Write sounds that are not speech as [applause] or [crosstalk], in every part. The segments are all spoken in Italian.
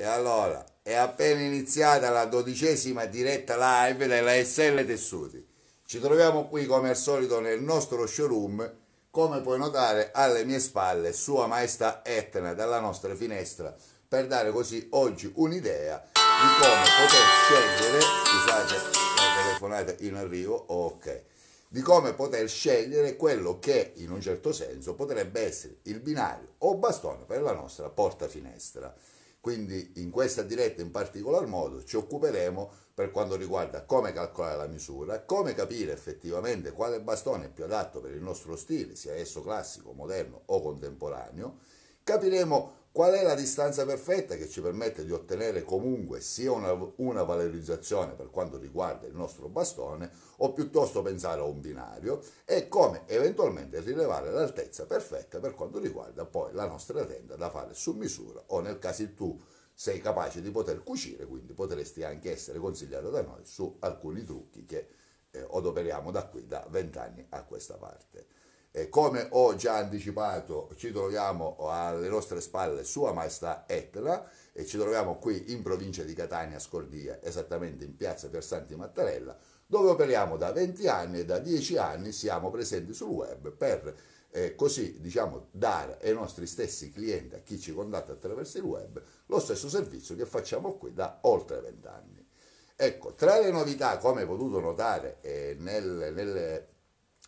E allora, è appena iniziata la dodicesima diretta live della SL Tessuti. Ci troviamo qui come al solito nel nostro showroom, come puoi notare alle mie spalle Sua Maestà Etna dalla nostra finestra, per dare così oggi un'idea di come poter scegliere, scusate la telefonata in arrivo, ok, di come poter scegliere quello che in un certo senso potrebbe essere il binario o bastone per la nostra porta finestra. Quindi in questa diretta in particolar modo ci occuperemo per quanto riguarda come calcolare la misura, come capire effettivamente quale bastone è più adatto per il nostro stile, sia esso classico, moderno o contemporaneo. Capiremo Qual è la distanza perfetta che ci permette di ottenere comunque sia una, una, valorizzazione per quanto riguarda il nostro bastone o piuttosto pensare a un binario e come eventualmente rilevare l'altezza perfetta per quanto riguarda poi la nostra tenda da fare su misura o nel caso tu sei capace di poter cucire, quindi potresti anche essere consigliato da noi su alcuni trucchi che eh, adoperiamo da qui da vent'anni a questa parte. Eh, come ho già anticipato, ci troviamo alle nostre spalle Sua Maestà Etna e ci troviamo qui in provincia di Catania, Scordia, esattamente in piazza Versanti Mattarella, dove operiamo da 20 anni e da 10 anni siamo presenti sul web per eh, così diciamo, dare ai nostri stessi clienti, a chi ci contatta attraverso il web, lo stesso servizio che facciamo qui da oltre 20 anni. Ecco, tra le novità, come potuto notare eh, nel, nelle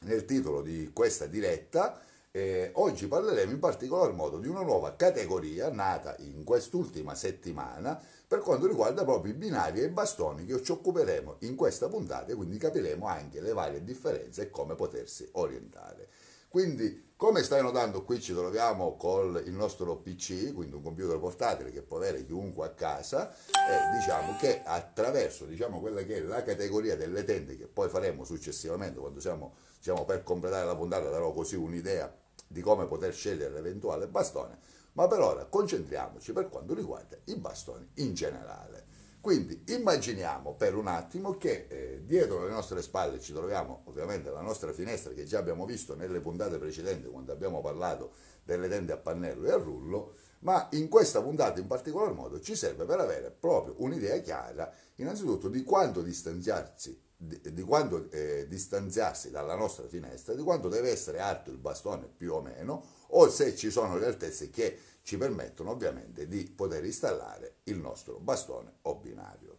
nel titolo di questa diretta. Eh, oggi parleremo in particolar modo di una nuova categoria nata in quest'ultima settimana per quanto riguarda proprio i binari e i bastoni che ci occuperemo in questa puntata e quindi capiremo anche le varie differenze e come potersi orientare. Quindi, come stai notando, qui ci troviamo con il nostro PC, quindi un computer portatile che può avere chiunque a casa, e diciamo che attraverso diciamo, quella che è la categoria delle tende, che poi faremo successivamente quando siamo diciamo, per completare la puntata darò così un'idea di come poter scegliere l'eventuale bastone, ma per ora concentriamoci per quanto riguarda i bastoni in generale. Quindi immaginiamo per un attimo che eh, dietro le nostre spalle ci troviamo ovviamente la nostra finestra che già abbiamo visto nelle puntate precedenti quando abbiamo parlato delle tende a pannello e a rullo, ma in questa puntata in particolar modo ci serve per avere proprio un'idea chiara innanzitutto di quanto distanziarsi di, di quanto eh, distanziarsi dalla nostra finestra, di quanto deve essere alto il bastone più o meno, o se ci sono le altezze che ci permettono ovviamente di poter installare il nostro bastone o binario.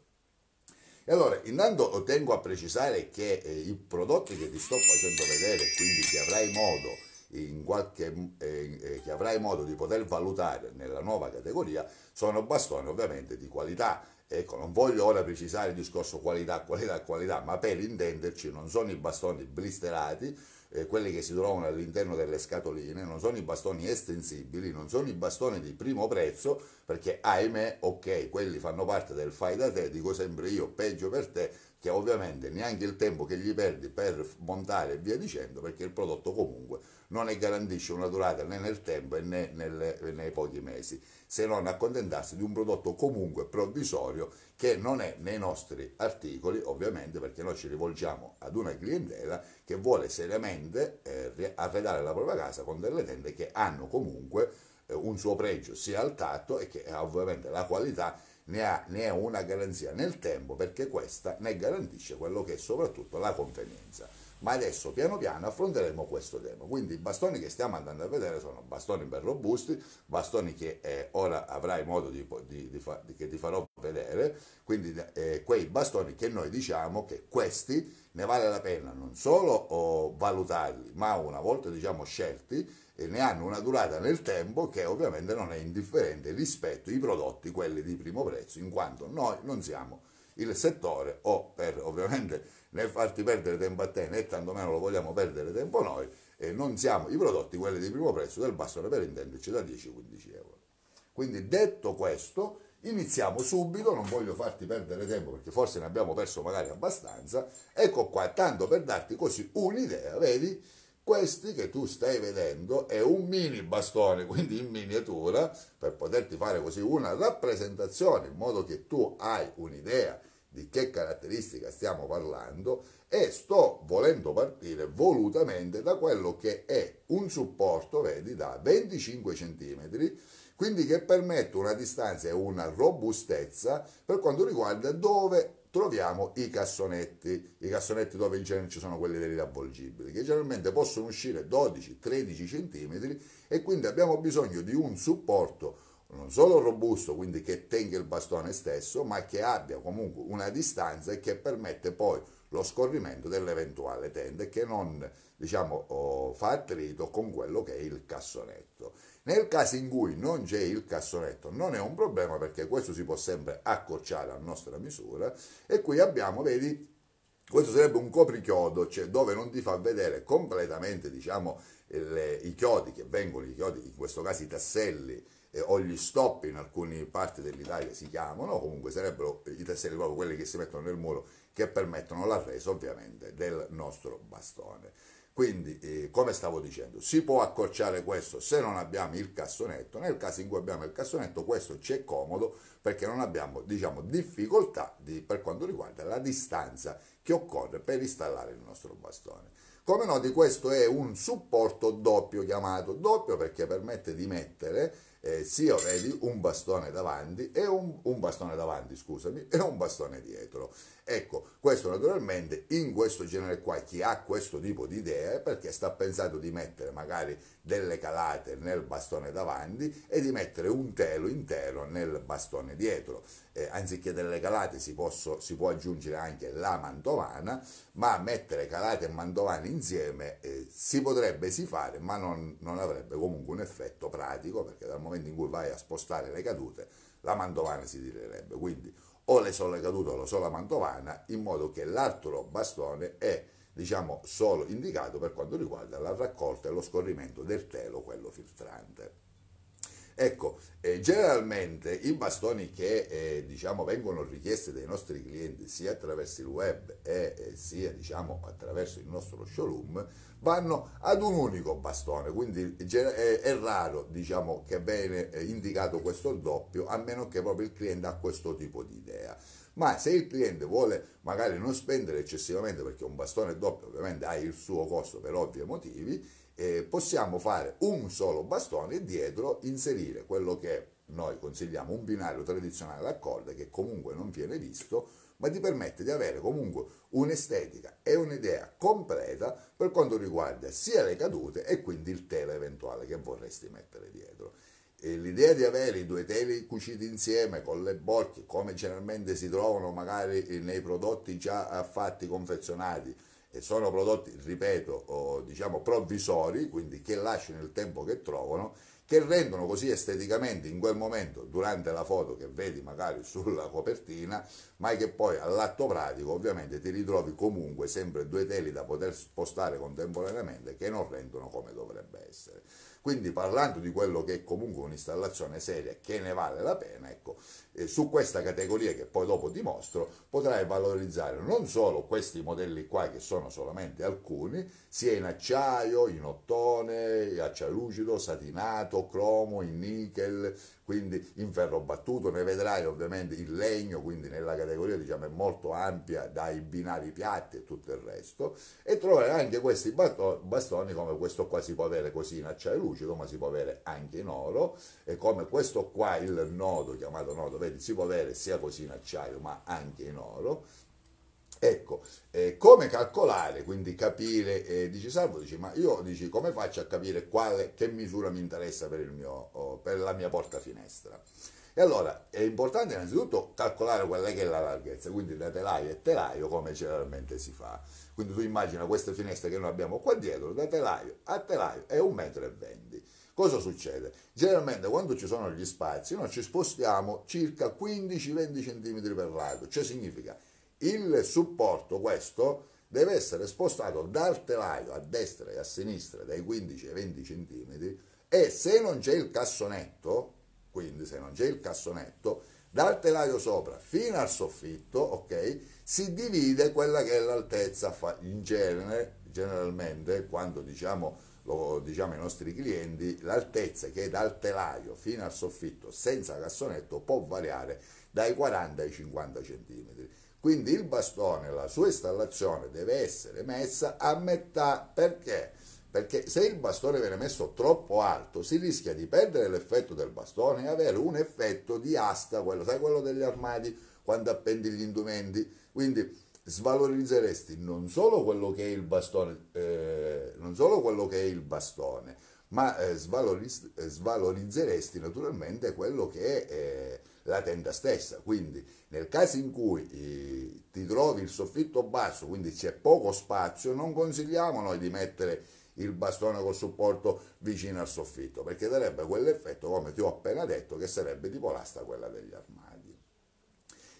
E allora, intanto tengo a precisare che eh, i prodotti che ti sto facendo vedere, quindi che avrai modo in qualche, mm, eh, eh, che avrai modo di poter valutare nella nuova categoria sono bastoni ovviamente di qualità Ecco, non voglio ora precisare il discorso qualità, qualità, qualità, ma per intenderci non sono i bastoni blisterati, eh, quelli che si trovano all'interno delle scatoline, non sono i bastoni estensibili, non sono i bastoni di primo prezzo, perché ahimè, ok, quelli fanno parte del fai da te, dico sempre io, peggio per te, che ovviamente neanche il tempo che gli perdi per montare e via dicendo, perché il prodotto comunque non ne garantisce una durata né nel tempo né nelle, nei pochi mesi, se non accontentarsi di un prodotto comunque provvisorio che non è nei nostri articoli, ovviamente perché noi ci rivolgiamo ad una clientela che vuole seriamente eh, arredare la propria casa con delle tende che hanno comunque eh, un suo pregio sia al tatto e che eh, ovviamente la qualità ne, ha, ne è una garanzia nel tempo perché questa ne garantisce quello che è soprattutto la convenienza. Ma adesso piano piano affronteremo questo tema. Quindi i bastoni che stiamo andando a vedere sono bastoni ben robusti, bastoni che eh, ora avrai modo di, di, di, fa, di, che ti farò vedere, quindi eh, quei bastoni che noi diciamo che questi ne vale la pena non solo oh, valutarli, ma una volta diciamo scelti, e ne hanno una durata nel tempo che ovviamente non è indifferente rispetto ai prodotti, quelli di primo prezzo, in quanto noi non siamo il settore o per ovviamente né farti perdere tempo a te né tantomeno lo vogliamo perdere tempo noi e non siamo i prodotti quelli di primo prezzo del bastone per intenderci da 10-15 euro. Quindi detto questo iniziamo subito, non voglio farti perdere tempo perché forse ne abbiamo perso magari abbastanza, ecco qua tanto per darti così un'idea, vedi? Questi che tu stai vedendo è un mini bastone, quindi in miniatura, per poterti fare così una rappresentazione in modo che tu hai un'idea di che caratteristica stiamo parlando e sto volendo partire volutamente da quello che è un supporto, vedi, da 25 cm, quindi che permette una distanza e una robustezza per quanto riguarda dove troviamo i cassonetti, i cassonetti dove in genere ci sono quelli dei riavvolgibili, che generalmente possono uscire 12-13 cm e quindi abbiamo bisogno di un supporto non solo robusto, quindi che tenga il bastone stesso, ma che abbia comunque una distanza e che permette poi lo scorrimento dell'eventuale tenda e che non diciamo, oh, fa attrito con quello che è il cassonetto. Nel caso in cui non c'è il cassonetto non è un problema perché questo si può sempre accorciare a nostra misura e qui abbiamo, vedi, questo sarebbe un coprichiodo, cioè dove non ti fa vedere completamente diciamo, le, i chiodi che vengono, i chiodi, in questo caso i tasselli eh, o gli stop in alcune parti dell'Italia si chiamano, comunque sarebbero i tasselli proprio quelli che si mettono nel muro che permettono la ovviamente del nostro bastone. Quindi, eh, come stavo dicendo, si può accorciare questo se non abbiamo il cassonetto, nel caso in cui abbiamo il cassonetto questo ci è comodo perché non abbiamo diciamo, difficoltà di, per quanto riguarda la distanza che occorre per installare il nostro bastone. Come noti questo è un supporto doppio chiamato, doppio perché permette di mettere eh, sia vedi, un bastone davanti e un, un bastone davanti, scusami, e un bastone dietro. Ecco, questo naturalmente in questo genere qua, chi ha questo tipo di idee, perché sta pensando di mettere magari delle calate nel bastone davanti e di mettere un telo intero nel bastone dietro. Eh, anziché delle calate si, posso, si, può aggiungere anche la mantovana, ma mettere calate e mantovane insieme eh, si potrebbe si fare, ma non, non avrebbe comunque un effetto pratico, perché dal momento in cui vai a spostare le cadute, la mantovana si tirerebbe. Quindi o le sola caduta o la sola mantovana, in modo che l'altro bastone è diciamo solo indicato per quanto riguarda la raccolta e lo scorrimento del telo, quello filtrante. Ecco, eh, generalmente i bastoni che eh, diciamo, vengono richiesti dai nostri clienti sia attraverso il web e eh, sia diciamo, attraverso il nostro showroom vanno ad un unico bastone, quindi è raro diciamo, che viene eh, indicato questo doppio a meno che proprio il cliente ha questo tipo di idea ma se il cliente vuole magari non spendere eccessivamente perché un bastone doppio ovviamente ha il suo costo per ovvi motivi eh, possiamo fare un solo bastone e dietro inserire quello che noi consigliamo un binario tradizionale a corde che comunque non viene visto, ma ti permette di avere comunque un'estetica e un'idea completa per quanto riguarda sia le cadute e quindi il telo eventuale che vorresti mettere dietro. E l'idea di avere i due teli cuciti insieme con le borchie, come generalmente si trovano magari nei prodotti già fatti confezionati, sono prodotti, ripeto, diciamo provvisori, quindi che lasciano il tempo che trovano, che rendono così esteticamente in quel momento, durante la foto che vedi magari [laughs] sulla copertina, ma che poi all'atto pratico ovviamente ti ritrovi comunque sempre due teli da poter spostare contemporaneamente che non rendono come dovrebbe essere. Quindi parlando di quello che è comunque un'installazione seria che ne vale la pena, ecco, eh, su questa categoria che poi dopo dimostro potrai valorizzare non solo questi modelli qua che sono solamente alcuni, sia in acciaio, in ottone, acciaio lucido, satinato, cromo, in nickel, quindi in ferro battuto, ne vedrai ovviamente in legno, quindi nella categoria diciamo è molto ampia dai binari piatti e tutto il resto, e troverai anche questi bastoni come questo qua si può avere così in acciaio lucido lucido, ma si può avere anche in oro, e come questo qua, il nodo, chiamato nodo, vedi, si può avere sia così in acciaio, ma anche in oro, Ecco, eh, come calcolare, quindi capire, eh, dice Salvo, dice, ma io dici, come faccio a capire quale, che misura mi interessa per, mio, oh, per la mia porta finestra? E allora è importante innanzitutto calcolare quella che è la larghezza, quindi da telaio e telaio come generalmente si fa. Quindi tu immagina queste finestre che noi abbiamo qua dietro, da telaio a telaio è un metro e venti. Cosa succede? Generalmente quando ci sono gli spazi noi ci spostiamo circa 15-20 cm per lato, cioè significa il supporto questo deve essere spostato dal telaio a destra e a sinistra dai 15 ai 20 cm e se non c'è il cassonetto quindi se non c'è il cassonetto, dal telaio sopra fino al soffitto, ok, si divide quella che è l'altezza, in genere, generalmente, quando diciamo, lo diciamo ai nostri clienti, l'altezza che è dal telaio fino al soffitto senza cassonetto può variare dai 40 ai 50 cm. Quindi il bastone, la sua installazione deve essere messa a metà perché? perché se il bastone viene messo troppo alto si rischia di perdere l'effetto del bastone e avere un effetto di asta, quello, sai quello degli armadi quando appendi gli indumenti, quindi svalorizzeresti non solo quello che è il bastone, eh, è il bastone ma eh, svaloriz- eh, svalorizzeresti naturalmente quello che è eh, la tenda stessa. Quindi nel caso in cui eh, ti trovi il soffitto basso, quindi c'è poco spazio, non consigliamo noi di mettere il bastone col supporto vicino al soffitto, perché darebbe quell'effetto, come ti ho appena detto, che sarebbe tipo l'asta quella degli armadi.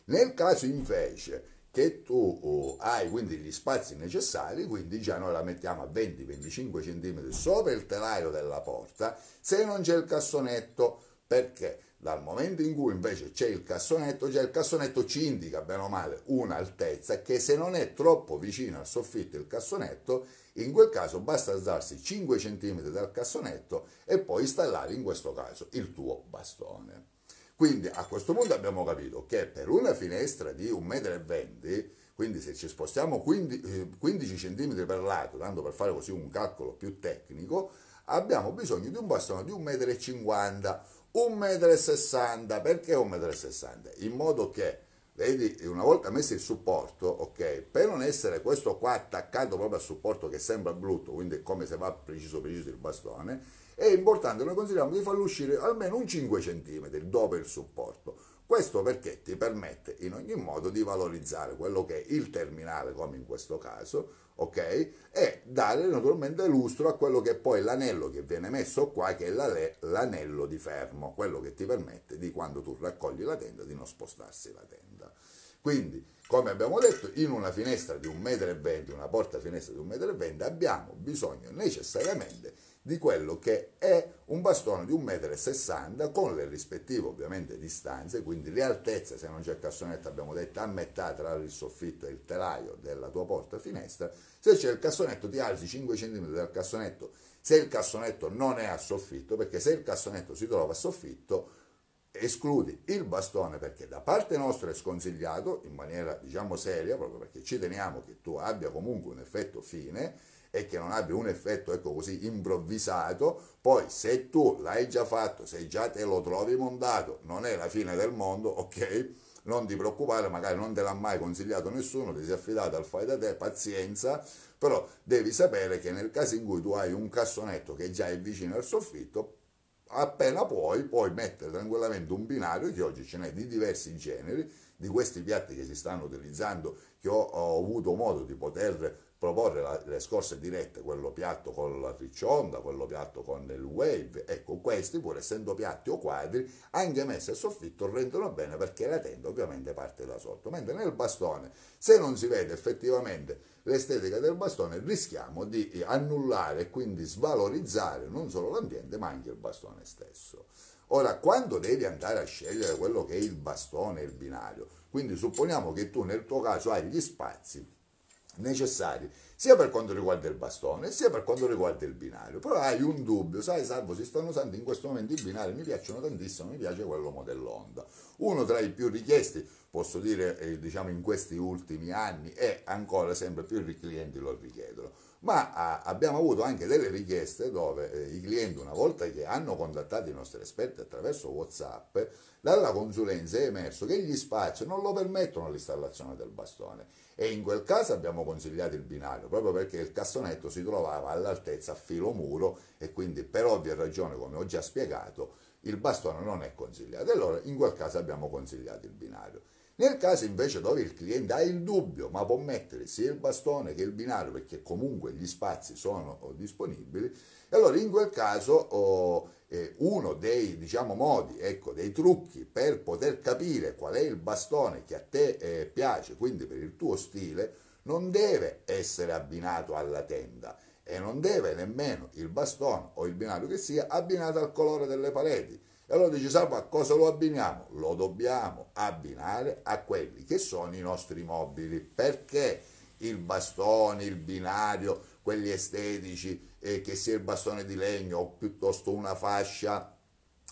Nel caso invece che tu uh, hai quindi gli spazi necessari, quindi già noi la mettiamo a 20-25 cm sopra il telaio della porta, se non c'è il cassonetto, perché dal momento in cui invece c'è il cassonetto, già il cassonetto ci indica bene o male un'altezza che se non è troppo vicino al soffitto il cassonetto, in quel caso basta alzarsi 5 cm dal cassonetto e poi installare in questo caso il tuo bastone. Quindi a questo punto abbiamo capito che per una finestra di 1,20 m, quindi se ci spostiamo 15, eh, cm per lato, tanto per fare così un calcolo più tecnico, abbiamo bisogno di un bastone di 1,50 m 1,60 m. Perché 1,60 m? In modo che, vedi, una volta messo il supporto, ok, per non essere questo qua attaccato proprio al supporto che sembra brutto, quindi come se va preciso preciso il bastone, è importante, noi consideriamo di farlo uscire almeno un 5 cm dopo il supporto. Questo perché ti permette in ogni modo di valorizzare quello che è il terminale, come in questo caso, ok? E dare naturalmente lustro a quello che è poi l'anello che viene messo qua, che è l'anello di fermo, quello che ti permette di quando tu raccogli la tenda di non spostarsi la tenda. Quindi come abbiamo detto, in una finestra di 1,20 m, una porta finestra di 1,20 m, abbiamo bisogno necessariamente di quello che è un bastone di 1,60 m con le rispettive ovviamente distanze, quindi le altezze, se non c'è cassonetto abbiamo detto a metà tra il soffitto e il telaio della tua porta finestra, se c'è il cassonetto ti alzi 5 cm dal cassonetto, se il cassonetto non è a soffitto, perché se il cassonetto si trova a soffitto escludi il bastone perché da parte nostra è sconsigliato in maniera diciamo seria proprio perché ci teniamo che tu abbia comunque un effetto fine e che non abbia un effetto ecco così improvvisato poi se tu l'hai già fatto se già te lo trovi mondato non è la fine del mondo ok non ti preoccupare magari non te l'ha mai consigliato nessuno ti sei affidato al fai da te pazienza però devi sapere che nel caso in cui tu hai un cassonetto che già è vicino al soffitto appena puoi, puoi mettere tranquillamente un binario che oggi ce n'è di diversi generi, di questi piatti che si stanno utilizzando, che ho, ho avuto modo di poter proporre la, le scorse dirette, quello piatto con la friccionda, quello piatto con il wave, ecco questi pur essendo piatti o quadri, anche messi a soffitto rendono bene perché la tenda ovviamente parte da sotto, mentre nel bastone se non si vede effettivamente l'estetica del bastone rischiamo di annullare e quindi svalorizzare non solo l'ambiente ma anche il bastone stesso. Ora, quando devi andare a scegliere quello che è il bastone, e il binario, quindi supponiamo che tu nel tuo caso hai gli spazi necessari sia per quanto riguarda il bastone sia per quanto riguarda il binario però hai un dubbio sai salvo si stanno usando in questo momento i binari mi piacciono tantissimo mi piace quello modello uno tra i più richiesti posso dire eh, diciamo in questi ultimi anni e ancora sempre più i clienti lo richiedono ma ah, abbiamo avuto anche delle richieste dove eh, i clienti una volta che hanno contattato i nostri esperti attraverso Whatsapp, dalla consulenza è emerso che gli spazi non lo permettono l'installazione del bastone e in quel caso abbiamo consigliato il binario proprio perché il cassonetto si trovava all'altezza filo muro e quindi per ovvie ragioni come ho già spiegato il bastone non è consigliato E allora in quel caso abbiamo consigliato il binario nel caso invece dove il cliente ha il dubbio, ma può mettere sia il bastone che il binario, perché comunque gli spazi sono oh, disponibili, allora in quel caso oh, eh, uno dei diciamo, modi, ecco, dei trucchi per poter capire qual è il bastone che a te eh, piace, quindi per il tuo stile, non deve essere abbinato alla tenda e non deve nemmeno il bastone o il binario che sia abbinato al colore delle pareti allora dice, sa a cosa lo abbiniamo? Lo dobbiamo abbinare a quelli che sono i nostri mobili, perché il bastone, il binario, quelli estetici, eh, che sia il bastone di legno o piuttosto una fascia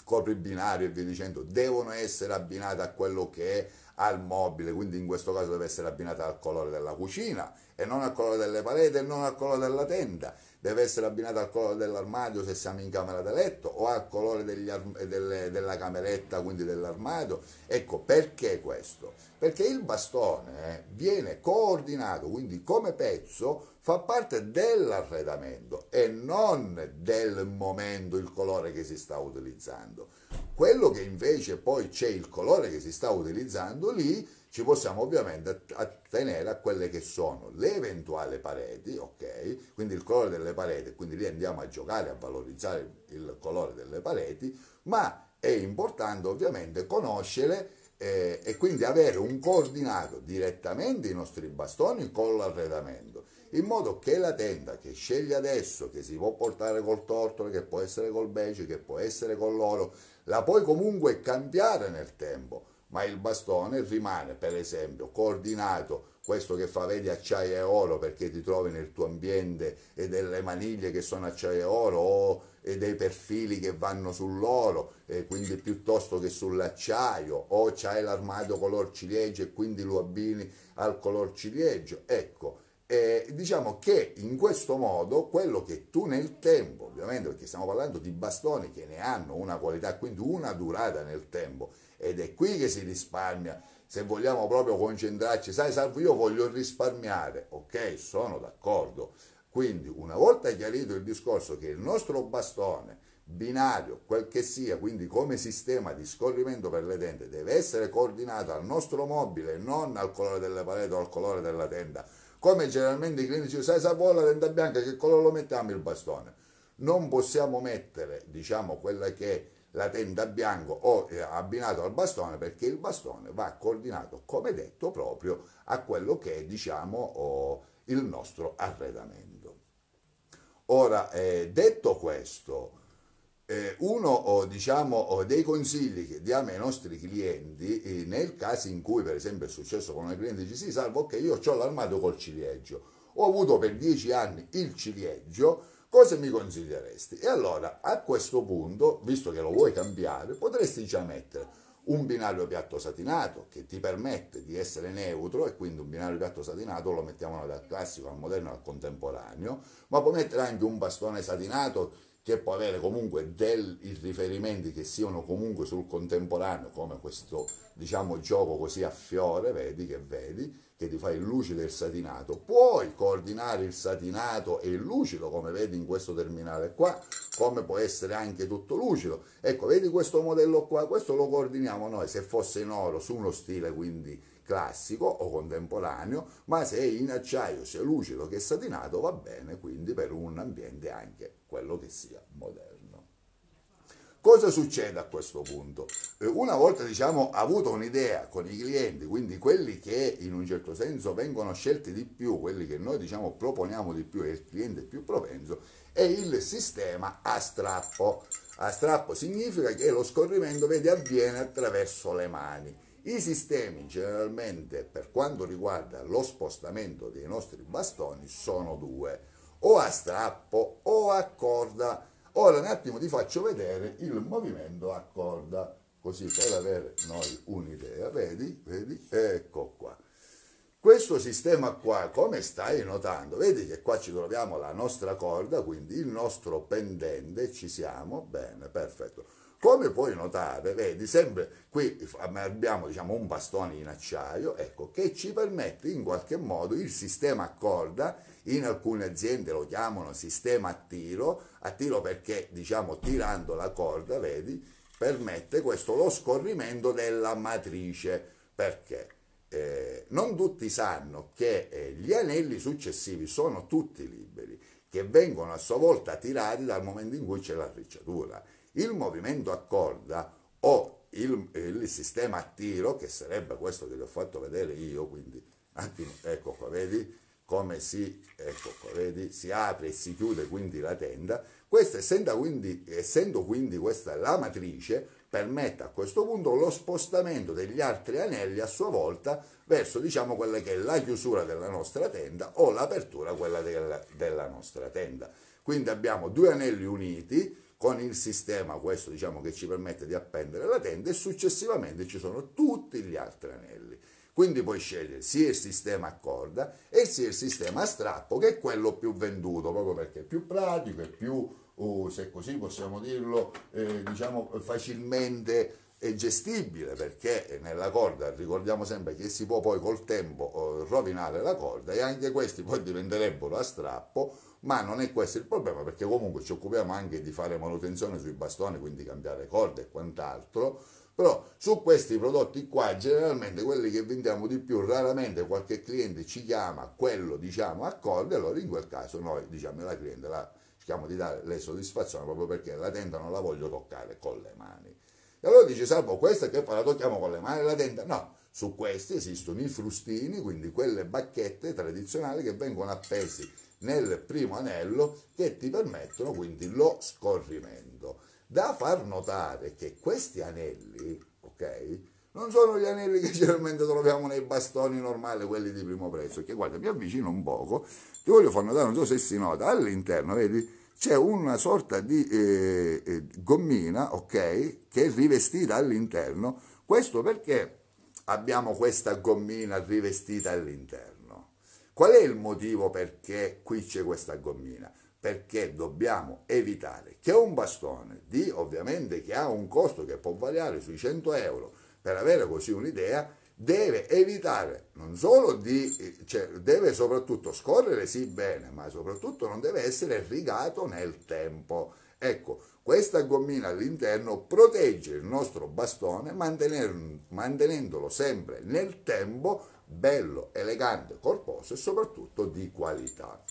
copre il binario e via dicendo, devono essere abbinate a quello che è al mobile, quindi in questo caso deve essere abbinata al colore della cucina e non al colore delle pareti e non al colore della tenda deve essere abbinata al colore dell'armadio se siamo in camera da letto o al colore ar- eh, delle, della cameretta, quindi dell'armadio. Ecco perché questo? Perché il bastone eh, viene coordinato, quindi come pezzo fa parte dell'arredamento e non del momento il colore che si sta utilizzando. Quello che invece poi c'è il colore che si sta utilizzando lì ci possiamo ovviamente attenere a quelle che sono le eventuali pareti, ok? Quindi il colore delle pareti, quindi lì andiamo a giocare, a valorizzare il colore delle pareti, ma è importante ovviamente conoscere eh, e quindi avere un coordinato direttamente i nostri bastoni con l'arredamento in modo che la tenda che sceglie adesso, che si può portare col tortolo, che può essere col beige, che può essere con l'oro, la puoi comunque cambiare nel tempo ma il bastone rimane, per esempio, coordinato, questo che fa vedi acciaio e oro perché ti trovi nel tuo ambiente e delle maniglie che sono acciaio e oro o e dei perfili che vanno sull'oro, e quindi piuttosto che sull'acciaio, o c'hai l'armadio color ciliegio e quindi lo abbini al color ciliegio. Ecco, eh, diciamo che in questo modo quello che tu nel tempo, ovviamente perché stiamo parlando di bastoni che ne hanno una qualità, quindi una durata nel tempo, ed è qui che si risparmia se vogliamo proprio concentrarci, sai Salvo, io voglio risparmiare, ok, sono d'accordo. Quindi una volta chiarito il discorso che il nostro bastone binario, quel che sia, quindi come sistema di scorrimento per le tende, deve essere coordinato al nostro mobile, non al colore delle pareti o al colore della tenda. Come generalmente i clinici, sai Salvo, la tenda bianca, che colore lo mettiamo il bastone? Non possiamo mettere, diciamo, quella che è la tenda a bianco o eh, abbinato al bastone perché il bastone va coordinato, come detto, proprio a quello che è diciamo, oh, il nostro arredamento. Ora, eh, detto questo, eh, uno oh, diciamo, oh, dei consigli che diamo ai nostri clienti, eh, nel caso in cui per esempio è successo con un cliente, dice sì, salvo che okay, io ho l'armadio col ciliegio, ho avuto per dieci anni il ciliegio, cosa mi consiglieresti? E allora a questo punto, visto che lo vuoi cambiare, potresti già mettere un binario piatto satinato che ti permette di essere neutro e quindi un binario piatto satinato lo mettiamo dal classico al moderno al contemporaneo, ma puoi mettere anche un bastone satinato che può avere comunque dei riferimenti che siano comunque sul contemporaneo, come questo diciamo, gioco così a fiore, vedi che vedi, che ti fa il lucido e il satinato. Puoi coordinare il satinato e il lucido, come vedi in questo terminale qua, come può essere anche tutto lucido. Ecco, vedi questo modello qua, questo lo coordiniamo noi, se fosse in oro, su uno stile quindi classico o contemporaneo, ma se è in acciaio, sia lucido che satinato va bene, quindi per un ambiente anche quello che sia moderno. Cosa succede a questo punto? Eh, una volta diciamo avuto un'idea con i clienti, quindi quelli che in un certo senso vengono scelti di più, quelli che noi diciamo proponiamo di più e il cliente più propenso, è il sistema a strappo. A strappo significa che lo scorrimento vedi avviene attraverso le mani i sistemi generalmente per quanto riguarda lo spostamento dei nostri bastoni sono due, o a strappo o a corda. Ora un attimo ti faccio vedere il movimento a corda, così per avere noi un'idea, vedi, vedi, ecco qua. Questo sistema qua, come stai notando, vedi che qua ci troviamo la nostra corda, quindi il nostro pendente, ci siamo, bene, perfetto. Come puoi notare, vedi, sempre qui abbiamo diciamo, un bastone in acciaio ecco, che ci permette in qualche modo il sistema a corda, in alcune aziende lo chiamano sistema a tiro, a tiro perché diciamo tirando la corda, vedi, permette questo lo scorrimento della matrice. Perché? Eh, non tutti sanno che eh, gli anelli successivi sono tutti liberi, che vengono a sua volta tirati dal momento in cui c'è la ricciatura il movimento a corda o il, il, sistema a tiro, che sarebbe questo che vi ho fatto vedere io, quindi attimo, ecco qua, vedi come si, ecco qua, vedi, si apre e si chiude quindi la tenda, questa essendo quindi, essendo quindi questa la matrice, permette a questo punto lo spostamento degli altri anelli a sua volta verso diciamo quella che è la chiusura della nostra tenda o l'apertura quella della, della nostra tenda. Quindi abbiamo due anelli uniti, con il sistema questo diciamo che ci permette di appendere la tenda e successivamente ci sono tutti gli altri anelli. Quindi puoi scegliere sia il sistema a corda e sia il sistema a strappo, che è quello più venduto, proprio perché è più pratico, e più, uh, se così possiamo dirlo, eh, diciamo facilmente eh, gestibile, perché nella corda ricordiamo sempre che si può poi col tempo oh, rovinare la corda e anche questi poi diventerebbero a strappo ma non è questo il problema perché comunque ci occupiamo anche di fare manutenzione sui bastoni, quindi cambiare corde e quant'altro, però su questi prodotti qua generalmente quelli che vendiamo di più raramente qualche cliente ci chiama, quello diciamo corde, allora in quel caso noi diciamo alla cliente la, cerchiamo di dare le soddisfazioni proprio perché la tenda non la voglio toccare con le mani. E allora dice Salvo, questa che fa? La tocchiamo con le mani la tenda? No, su questi esistono i frustini, quindi quelle bacchette tradizionali che vengono appesi nel primo anello che ti permettono quindi lo scorrimento. Da far notare che questi anelli, ok, non sono gli anelli che [laughs] generalmente troviamo nei bastoni normali, quelli di primo prezzo, che guarda, mi avvicino un poco, ti voglio far notare, non so se si nota, all'interno, vedi, c'è una sorta di eh, eh gommina, ok, che è rivestita all'interno, questo perché abbiamo questa gommina rivestita all'interno? Qual è il motivo perché qui c'è questa gommina? Perché dobbiamo evitare che un bastone di, ovviamente, che ha un costo che può variare sui 100 euro, per avere così un'idea, deve evitare non solo di, cioè, deve soprattutto scorrere sì bene, ma soprattutto non deve essere rigato nel tempo. Ecco, questa gommina all'interno protegge il nostro bastone mantenendolo sempre nel tempo bello, elegante, corposo e soprattutto di qualità.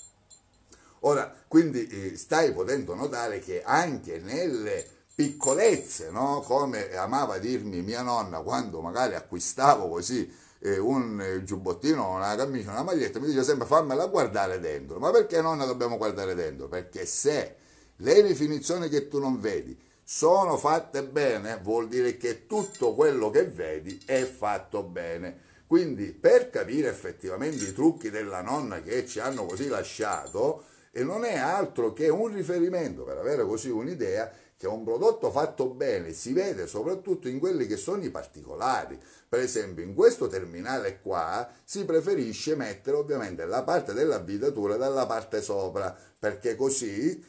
Ora, quindi eh, stai potendo notare che anche nelle piccolezze, no? come amava dirmi mia nonna quando magari acquistavo così eh, un eh, giubbottino, una camicia, una maglietta, mi dice sempre fammela guardare dentro. Ma perché nonna dobbiamo guardare dentro? Perché se le definizioni che tu non vedi sono fatte bene, vuol dire che tutto quello che vedi è fatto bene quindi per capire effettivamente i trucchi della nonna che ci hanno così lasciato, e non è altro che un riferimento, per avere così un'idea, che un prodotto fatto bene si vede soprattutto in quelli che sono i particolari. Per esempio in questo terminale qua si preferisce mettere ovviamente la parte dell'avvitatura dalla parte sopra, perché così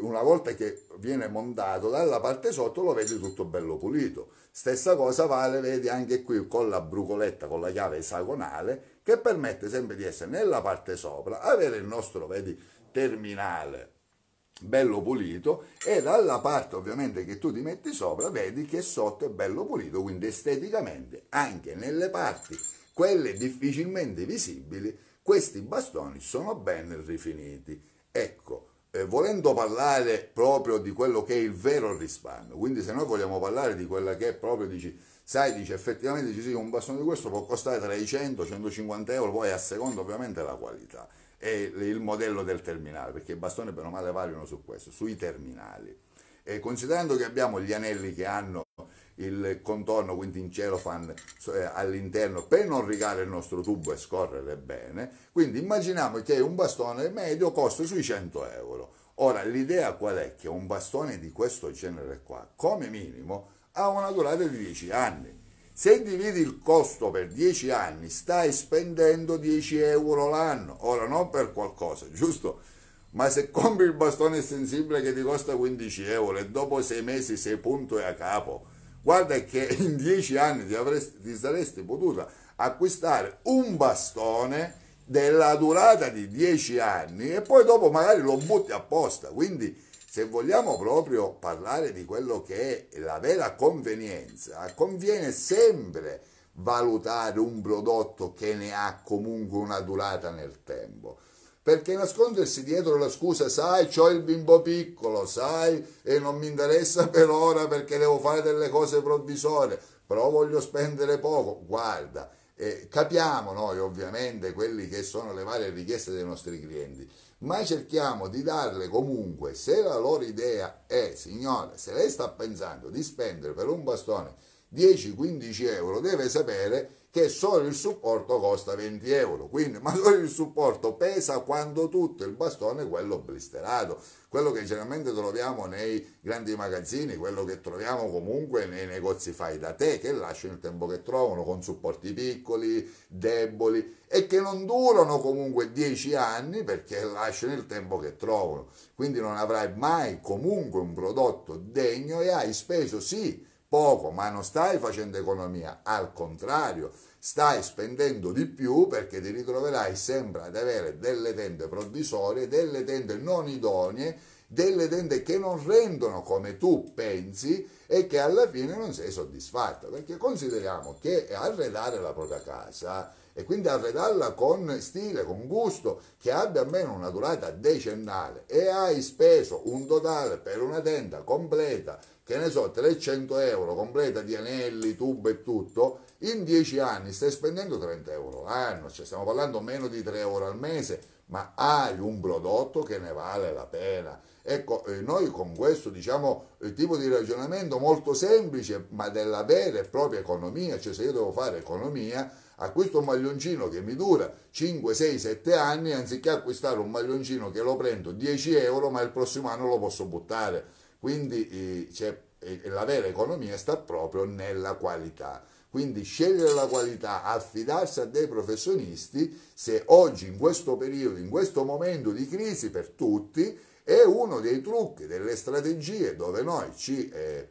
una volta che viene montato dalla parte sotto lo vedi tutto bello pulito. Stessa cosa vale, vedi anche qui con la brucoletta, con la chiave esagonale, che permette sempre di essere nella parte sopra, avere il nostro, vedi, terminale bello pulito e dalla parte ovviamente che tu ti metti sopra vedi che sotto è bello pulito quindi esteticamente anche nelle parti quelle difficilmente visibili questi bastoni sono ben rifiniti ecco eh, volendo parlare proprio di quello che è il vero risparmio, quindi se noi vogliamo parlare di quella che è proprio, dici, sai, dici effettivamente, dici, sì, un bastone di questo può costare tra i 100 e i 150 euro, poi a seconda ovviamente la qualità e il modello del terminale, perché i bastoni per o male variano su questo, sui terminali. E considerando che abbiamo gli anelli che hanno il contorno quindi in cellophane eh, all'interno per non rigare il nostro tubo e scorrere bene quindi immaginiamo che un bastone medio costa sui 100 euro ora l'idea qual è che un bastone di questo genere qua come minimo ha una durata di 10 anni se dividi il costo per 10 anni stai spendendo 10 euro l'anno ora non per qualcosa giusto ma se compri il bastone sensibile che ti costa 15 euro e dopo 6 mesi sei punto e a capo Guarda che [laughs] in dieci anni ti, avresti, ti saresti potuta acquistare un bastone della durata di dieci anni e poi dopo magari lo butti apposta. Quindi se vogliamo proprio parlare di quello che è la vera convenienza, conviene sempre valutare un prodotto che ne ha comunque una durata nel tempo perché nascondersi dietro la scusa, sai, ho il bimbo piccolo, sai, e non mi interessa per ora perché devo fare delle cose provvisorie, però voglio spendere poco, guarda, eh, capiamo noi ovviamente quelle che sono le varie richieste dei nostri clienti, ma cerchiamo di darle comunque, se la loro idea è, signore, se lei sta pensando di spendere per un bastone 10-15 euro, deve sapere che solo il supporto costa 20 euro, quindi ma solo il supporto pesa quando tutto, il bastone è quello blisterato, quello che generalmente troviamo nei grandi magazzini, quello che troviamo comunque nei negozi fai da te, che lasciano il tempo che trovano con supporti piccoli, deboli e che non durano comunque 10 anni perché lasciano il tempo che trovano, quindi non avrai mai comunque un prodotto degno e hai speso sì poco, ma non stai facendo economia, al contrario, stai spendendo di più perché ti ritroverai sempre ad avere delle tende provvisorie, delle tende non idonee, delle tende che non rendono come tu pensi e che alla fine non sei soddisfatto, perché consideriamo che arredare la propria casa e quindi arredarla con stile, con gusto, che abbia almeno una durata decennale e hai speso un totale per una tenda completa che ne so, 300 euro, completa di anelli, tubo e tutto, in 10 anni stai spendendo 30 euro l'anno, cioè stiamo parlando meno di 3 euro al mese, ma hai un prodotto che ne vale la pena. Ecco, eh, noi con questo diciamo il eh, tipo di ragionamento molto semplice, ma della vera e propria economia, cioè se io devo fare economia, acquisto un maglioncino che mi dura 5, 6, 7 anni, anziché acquistare un maglioncino che lo prendo 10 euro, ma il prossimo anno lo posso buttare quindi cioè, la vera economia sta proprio nella qualità. Quindi scegliere la qualità, affidarsi a dei professionisti, se oggi in questo periodo, in questo momento di crisi per tutti, è uno dei trucchi, delle strategie dove noi ci, eh,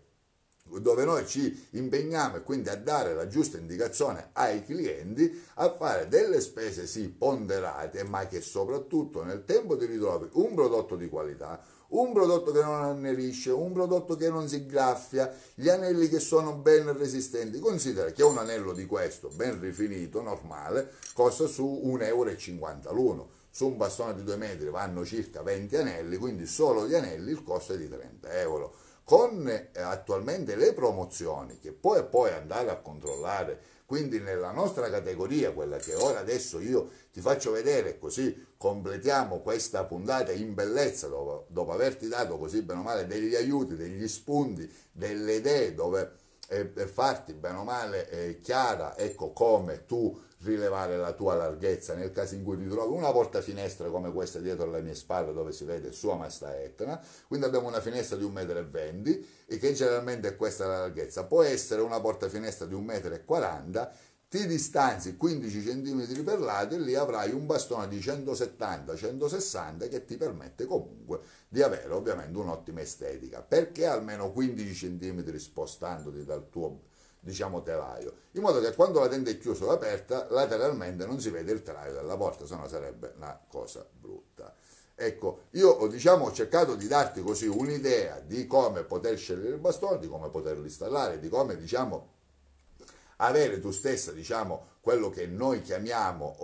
dove noi ci impegniamo e quindi a dare la giusta indicazione ai clienti, a fare delle spese sì ponderate, ma che soprattutto nel tempo ti ritrovi un prodotto di qualità, un prodotto che non annerisce, un prodotto che non si graffia, gli anelli che sono ben resistenti. Considera che un anello di questo, ben rifinito, normale, costa su 1,50 euro l'uno. Su un bastone di 2 metri vanno circa 20 anelli, quindi solo gli anelli il costo è di 30 euro. Con eh, attualmente le promozioni, che poi puoi andare a controllare quindi nella nostra categoria, quella che ora adesso io ti faccio vedere, così completiamo questa puntata in bellezza, dopo, dopo averti dato così bene o male degli aiuti, degli spunti, delle idee, dove eh, farti bene o male eh, chiara, ecco come tu rilevare la tua larghezza nel caso in cui ti trovi una porta finestra come questa dietro alle mie spalle dove si vede Sua Maestà Etna, quindi abbiamo una finestra di 1,20 m e che generalmente è questa la larghezza, può essere una porta finestra di 1,40 m, ti distanzi 15 cm per lato e lì avrai un bastone di 170-160 che ti permette comunque di avere ovviamente un'ottima estetica, perché almeno 15 cm spostandoti dal tuo diciamo telaio, in modo che quando la tenda è chiusa o aperta lateralmente non si vede il telaio della porta, se no sarebbe una cosa brutta. Ecco, io diciamo, ho cercato di darti così un'idea di come poter scegliere il bastone, di come poterlo installare, di come diciamo, avere tu stessa diciamo, quello che noi chiamiamo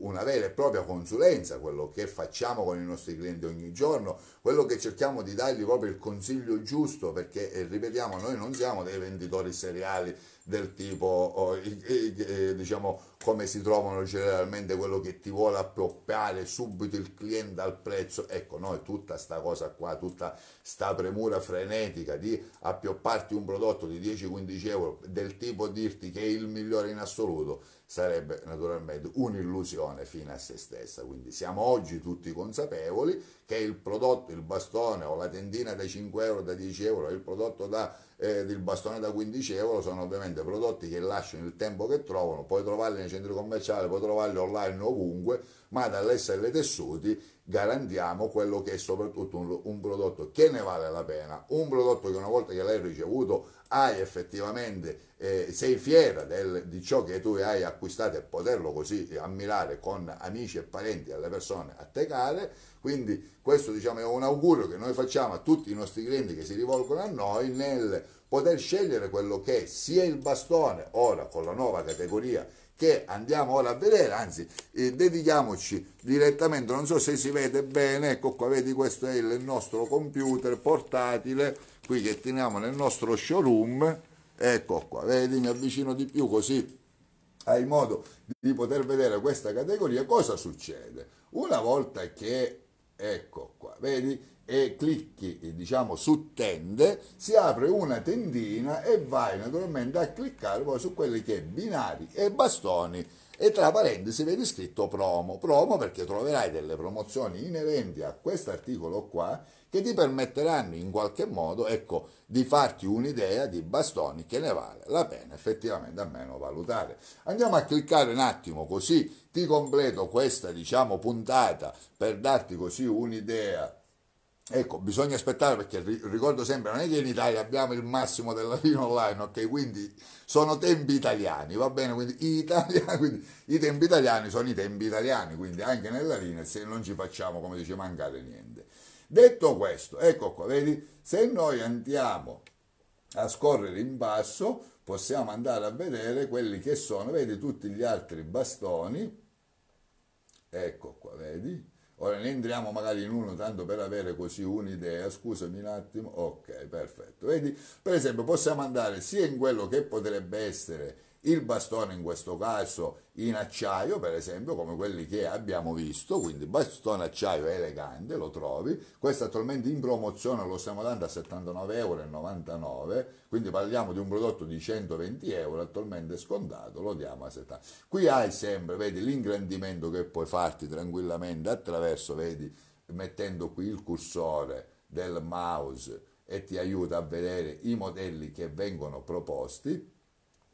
una vera e propria consulenza, quello che facciamo con i nostri clienti ogni giorno, quello che cerchiamo di dargli proprio il consiglio giusto, perché eh, ripetiamo, noi non siamo dei venditori seriali del tipo, eh, diciamo, come si trovano generalmente quello che ti vuole appioppare subito il cliente al prezzo. Ecco, noi tutta sta cosa qua, tutta sta premura frenetica di appiopparti un prodotto di 10-15 euro del tipo dirti che è il migliore in assoluto sarebbe naturalmente un'illusione fine a se stessa. Quindi siamo oggi tutti consapevoli che il prodotto, il bastone o la tendina da 5 euro, da 10 euro, il prodotto da, eh, il bastone da 15 euro sono ovviamente prodotti che lasciano il tempo che trovano, puoi trovarli nei centri commerciali, puoi trovarli online ovunque, ma dall'essere Tessuti garantiamo quello che è soprattutto un, un prodotto che ne vale la pena, un prodotto che una volta che l'hai ricevuto hai effettivamente, eh, sei fiera del, di ciò che tu hai acquistato e poterlo così ammirare con amici e parenti alle persone a te care, quindi questo diciamo, è un augurio che noi facciamo a tutti i nostri clienti che si rivolgono a noi nel poter scegliere quello che sia il bastone ora con la nuova categoria che andiamo ora a vedere, anzi eh, dedichiamoci direttamente, non so se si vede bene, ecco qua vedi questo è il nostro computer portatile qui che teniamo nel nostro showroom, ecco qua, vedi mi avvicino di più così hai modo di poter vedere questa categoria, cosa succede? Una volta che, ecco qua, vedi, e clicchi diciamo su tende, si apre una tendina e vai naturalmente a cliccare poi su quelli che è binari e bastoni e tra parentesi vedi scritto promo, promo perché troverai delle promozioni inerenti a questo articolo qua che ti permetteranno in qualche modo ecco, di farti un'idea di bastoni che ne vale la pena effettivamente almeno valutare. Andiamo a cliccare un attimo così ti completo questa diciamo puntata per darti così un'idea Ecco, bisogna aspettare perché ricordo sempre, non è che in Italia abbiamo il massimo della vino online, ok? Quindi sono tempi italiani, va bene? Quindi, Italia, [laughs] quindi, i tempi italiani sono i tempi italiani, quindi anche nella linea se non ci facciamo, come dice, mancare niente. Detto questo, ecco qua, vedi, se noi andiamo a scorrere in basso, possiamo andare a vedere quelli che sono, vedi tutti gli altri bastoni, ecco qua, vedi? Ora ne entriamo magari in uno tanto per avere così un'idea, scusami un attimo, ok, perfetto. Vedi, per esempio possiamo andare sia in quello che potrebbe essere il bastone in questo caso in acciaio per esempio come quelli che abbiamo visto quindi bastone acciaio elegante lo trovi questo attualmente in promozione lo stiamo dando a 79,99 euro quindi parliamo di un prodotto di 120 euro attualmente scontato lo diamo a 70 qui hai sempre vedi l'ingrandimento che puoi farti tranquillamente attraverso vedi mettendo qui il cursore del mouse e ti aiuta a vedere i modelli che vengono proposti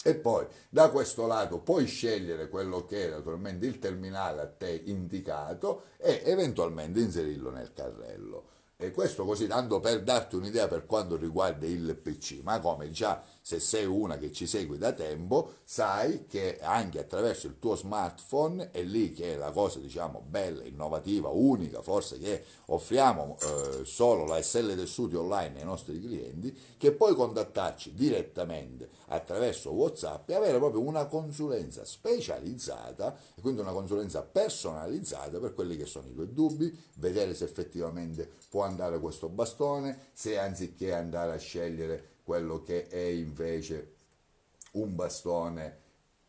e poi da questo lato puoi scegliere quello che è naturalmente il terminale a te indicato e eventualmente inserirlo nel carrello. E questo così tanto per darti un'idea per quanto riguarda il PC, ma come già se sei una che ci segui da tempo, sai che anche attraverso il tuo smartphone è lì che è la cosa diciamo bella, innovativa, unica, forse che offriamo eh, solo la SL Studio online ai nostri clienti, che puoi contattarci direttamente attraverso WhatsApp e avere proprio una consulenza specializzata e quindi una consulenza personalizzata per quelli che sono i tuoi dubbi, vedere se effettivamente può andare andare questo bastone, se anziché andare a scegliere quello che è invece un bastone,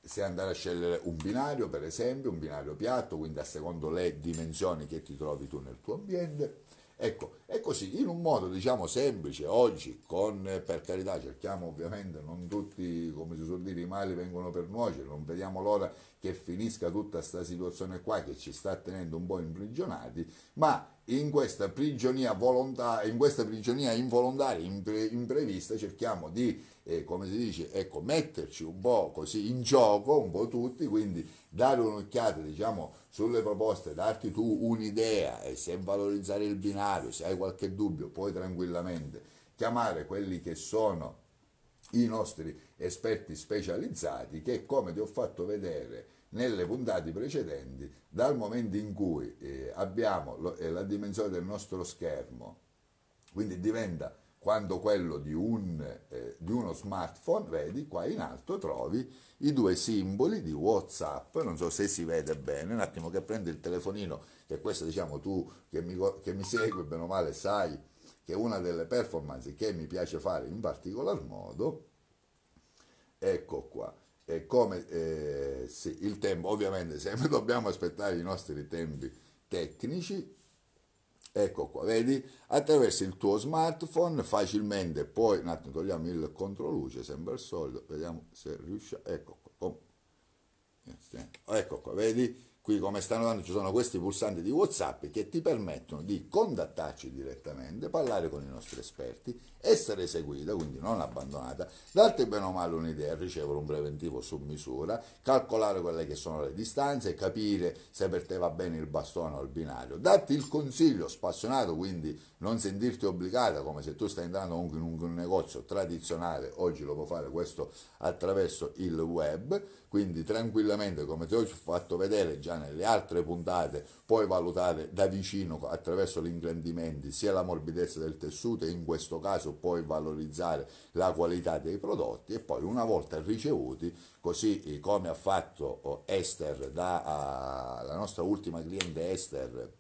se andare a scegliere un binario, per esempio, un binario piatto, quindi a secondo le dimensioni che ti trovi tu nel tuo ambiente. Ecco, e così, in un modo diciamo semplice, oggi, con, per carità, cerchiamo ovviamente, non tutti, come si suol dire, i mali vengono per nuocere, non vediamo l'ora che finisca tutta questa situazione qua che ci sta tenendo un po' imprigionati, ma in questa prigionia, volontar- in questa prigionia involontaria, impre- imprevista, cerchiamo di, eh, come si dice, ecco, metterci un po' così in gioco, un po' tutti, quindi dare un'occhiata, diciamo, sulle proposte, darti tu un'idea, eh, se valorizzare il binario, se hai qualche dubbio puoi tranquillamente chiamare quelli che sono i nostri esperti specializzati che come ti ho fatto vedere nelle puntate precedenti dal momento in cui eh, abbiamo lo, eh, la dimensione del nostro schermo quindi diventa quando quello di, un, eh, di, uno smartphone, vedi qua in alto trovi i due simboli di Whatsapp, non so se si vede bene, un attimo che prendo il telefonino, che questo diciamo tu che mi, che mi segui bene o male sai che è una delle performance che mi piace fare in particolar modo, ecco qua, e come eh, sì, il tempo, ovviamente sempre [laughs] dobbiamo aspettare i nostri tempi tecnici, Ecco qua, vedi? Attraverso il tuo smartphone facilmente, poi un attimo togliamo il controluce, sembra il solito, vediamo se riusciamo, ecco qua, oh. ecco qua, vedi? qui come stanno notando ci sono questi pulsanti di Whatsapp che ti permettono di contattarci direttamente, parlare con i nostri esperti, essere seguita, quindi non abbandonata, darti bene o male un'idea, ricevere un preventivo su misura, calcolare quelle che sono le distanze, capire se per te va bene il bastone o il binario, darti il consiglio spassionato, quindi non sentirti obbligata come se tu stai entrando comunque in un negozio tradizionale, oggi lo puoi fare questo attraverso il web, quindi tranquillamente come ti ho fatto vedere già già nelle altre puntate, puoi valutare da vicino attraverso gli ingrandimenti sia la morbidezza del tessuto e in questo caso puoi valorizzare la qualità dei prodotti e poi una volta ricevuti, così come ha fatto oh, Esther, da, ah, la nostra ultima cliente Esther,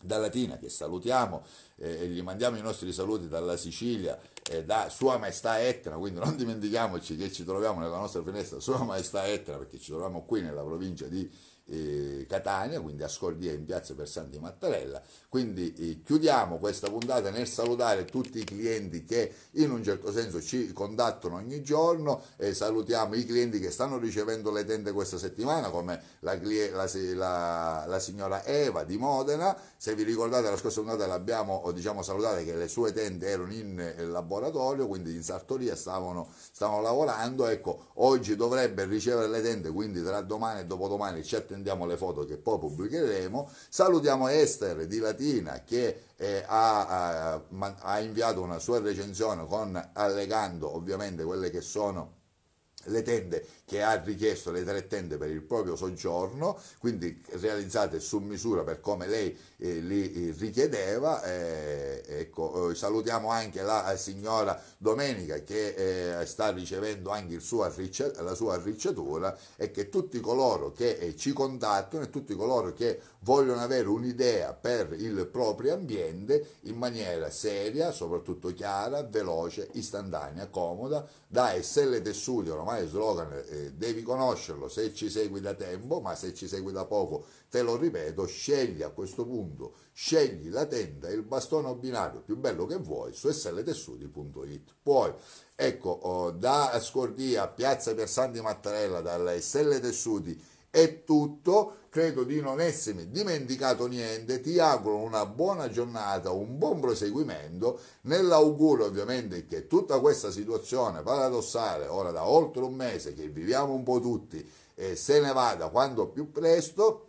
da Latina che salutiamo eh, e gli mandiamo i nostri saluti dalla Sicilia eh, da Sua Maestà Etna, quindi non dimentichiamoci che ci troviamo nella nostra finestra Sua Maestà Etna perché ci troviamo qui nella provincia di eh, Catania, quindi a Scordia in piazza Bersanti Mattarella. Quindi eh, chiudiamo questa puntata nel salutare tutti i clienti che in un certo senso ci contattano ogni giorno e salutiamo i clienti che stanno ricevendo le tende questa settimana come la, la, la, la signora Eva di Modena. Se vi ricordate la scorsa puntata l'abbiamo diciamo, salutata che le sue tende erano in eh, laboratorio, quindi in sartoria stavano, stavano lavorando. Ecco, oggi dovrebbe ricevere le tende, quindi tra domani e dopodomani ci attendiamo attendiamo le foto che poi pubblicheremo. Salutiamo Esther di Latina che eh, ha, ha, ha inviato una sua recensione con allegando ovviamente quelle che sono le tende che ha richiesto, le tre tende per il proprio soggiorno, quindi realizzate su misura per come lei eh, li eh, richiedeva. Eh, ecco, eh, salutiamo anche la eh, signora Domenica che eh, sta ricevendo anche arriccia, la sua arricciatura e che tutti coloro che ci contattano e tutti coloro che vogliono avere un'idea per il proprio ambiente in maniera seria, soprattutto chiara, veloce, istantanea, comoda, da SL Tessuti ormai ormai slogan, eh, devi conoscerlo se ci segui da tempo, ma se ci segui da poco, te lo ripeto, scegli a questo punto, scegli la tenda il bastone binario più bello che vuoi su sltessudi.it. Poi, ecco, oh, da Scordia, Piazza Versanti Mattarella, dalla SL Tessuti, è tutto, credo di non essermi dimenticato niente, ti auguro una buona giornata, un buon proseguimento, nell'augurio ovviamente che tutta questa situazione paradossale, ora da oltre un mese che viviamo un po' tutti, eh, se ne vada quanto più presto,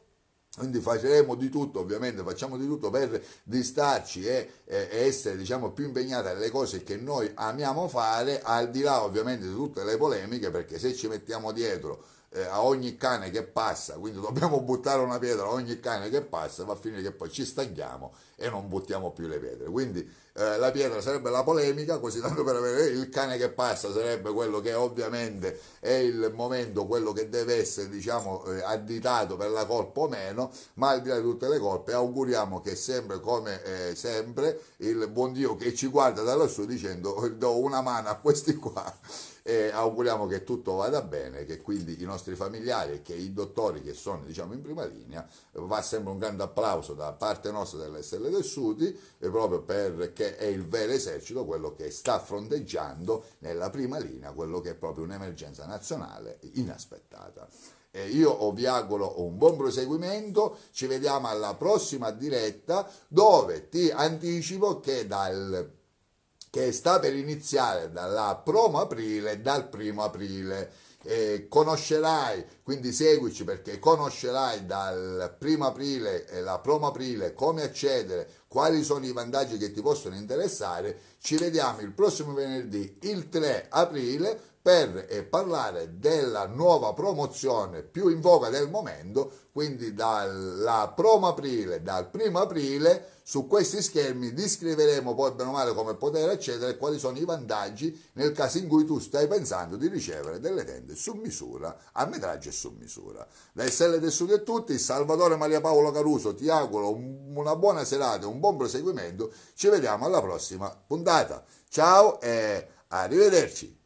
quindi faremo di tutto, ovviamente, facciamo di tutto per distarci e, e, essere diciamo, più impegnati alle cose che noi amiamo fare, al di là ovviamente di tutte le polemiche, perché se ci mettiamo dietro eh, a ogni cane che passa, quindi dobbiamo [laughs] buttare una pietra a ogni cane che passa, va a finire che poi ci staghiamo e non buttiamo più le pietre. Quindi eh, la pietra sarebbe la polemica, così tanto per avere il cane che passa sarebbe quello che ovviamente è il momento, quello che deve essere diciamo, eh, additato per la colpa o meno, ma al di là di tutte le colpe auguriamo che sempre come eh, sempre il buon Dio che ci guarda da lassù dicendo oh, do una mano a questi qua e auguriamo che tutto vada bene, che quindi i nostri familiari e che i dottori che sono diciamo, in prima linea, va sempre un grande applauso da parte nostra dell'SL del Sud, proprio perché è il vero esercito quello che sta fronteggiando nella prima linea quello che è proprio un'emergenza nazionale inaspettata. E io vi auguro un buon proseguimento, ci vediamo alla prossima diretta dove ti anticipo che dal che sta per iniziare dalla promo aprile, dal primo aprile. Eh, conoscerai, quindi seguici perché conoscerai dal primo aprile e la promo aprile come accedere, quali sono i vantaggi che ti possono interessare. Ci vediamo il prossimo venerdì, il 3 aprile per eh, parlare della nuova promozione più in voga del momento, quindi dalla promo aprile, dal primo aprile, su questi schermi descriveremo poi bene o male come poter accedere e quali sono i vantaggi nel caso in cui tu stai pensando di ricevere delle tende su misura, a metraggio e su misura. Da SL Tessuti a tutti, Salvatore Maria Paolo Caruso, ti auguro una buona serata, e un buon proseguimento, ci vediamo alla prossima puntata. Ciao e arrivederci!